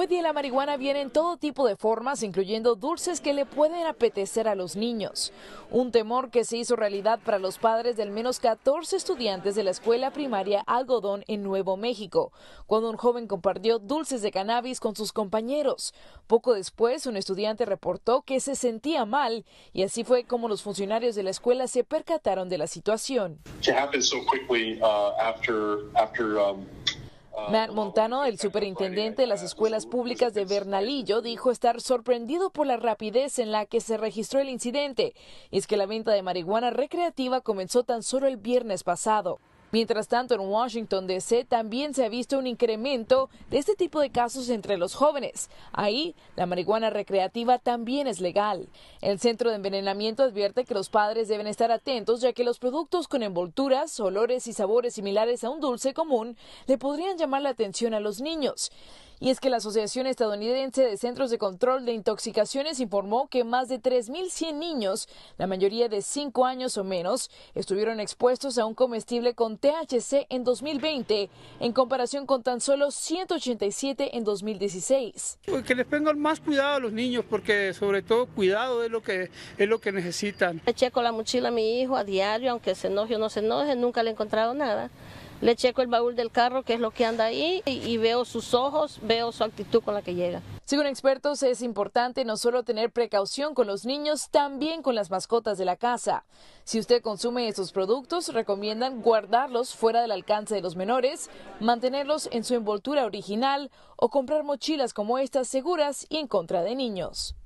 Hoy día la marihuana viene en todo tipo de formas, incluyendo dulces que le pueden apetecer a los niños. Un temor que se hizo realidad para los padres de al menos 14 estudiantes de la escuela primaria Algodón en Nuevo México, cuando un joven compartió dulces de cannabis con sus compañeros. Poco después, un estudiante reportó que se sentía mal y así fue como los funcionarios de la escuela se percataron de la situación. Matt Montano, el superintendente de las escuelas públicas de Bernalillo, dijo estar sorprendido por la rapidez en la que se registró el incidente. Y es que la venta de marihuana recreativa comenzó tan solo el viernes pasado. Mientras tanto, en Washington, D.C. también se ha visto un incremento de este tipo de casos entre los jóvenes. Ahí, la marihuana recreativa también es legal. El Centro de Envenenamiento advierte que los padres deben estar atentos, ya que los productos con envolturas, olores y sabores similares a un dulce común le podrían llamar la atención a los niños. Y es que la Asociación Estadounidense de Centros de Control de Intoxicaciones informó que más de 3.100 niños, la mayoría de 5 años o menos, estuvieron expuestos a un comestible con THC en 2020, en comparación con tan solo 187 en 2016. Pues que les pongan más cuidado a los niños, porque sobre todo cuidado es lo que, es lo que necesitan. Eché con la mochila a mi hijo a diario, aunque se enoje o no se enoje, nunca le he encontrado nada. Le checo el baúl del carro, que es lo que anda ahí, y, veo sus ojos, veo su actitud con la que llega. Según expertos, es importante no solo tener precaución con los niños, también con las mascotas de la casa. Si usted consume esos productos, recomiendan guardarlos fuera del alcance de los menores, mantenerlos en su envoltura original o comprar mochilas como estas seguras y en contra de niños.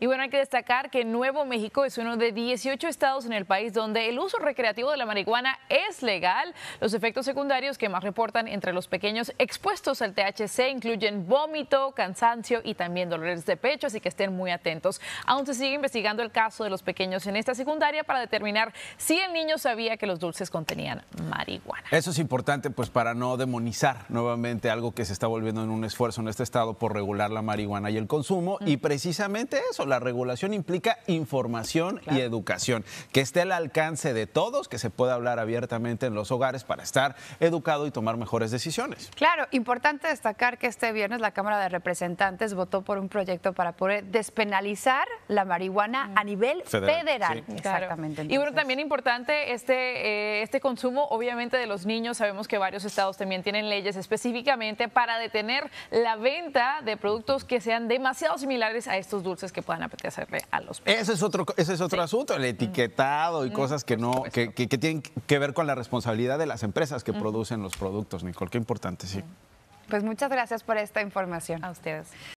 Y bueno, hay que destacar que Nuevo México es uno de 18 estados en el país donde el uso recreativo de la marihuana es legal. Los efectos secundarios que más reportan entre los pequeños expuestos al THC incluyen vómito, cansancio y también dolores de pecho, así que estén muy atentos. Aún se sigue investigando el caso de los pequeños en esta secundaria para determinar si el niño sabía que los dulces contenían marihuana. Eso es importante pues para no demonizar nuevamente algo que se está volviendo en un esfuerzo en este estado por regular la marihuana y el consumo mm. y precisamente eso la regulación implica información y educación, que esté al alcance de todos, que se pueda hablar abiertamente en los hogares para estar educado y tomar mejores decisiones. Claro, importante destacar que este viernes la Cámara de Representantes votó por un proyecto para poder despenalizar la marihuana a nivel federal. Exactamente. Y bueno, también importante este, eh, este consumo, obviamente, de los niños. Sabemos que varios estados también tienen leyes específicamente para detener la venta de productos que sean demasiado similares a estos dulces que puedan a a los Ese es otro, ese es otro asunto, el mm. etiquetado y mm, cosas que no, que, tienen que ver con la responsabilidad de las empresas que producen los productos, Nicole. Qué importante, sí. Pues muchas gracias por esta información. A ustedes.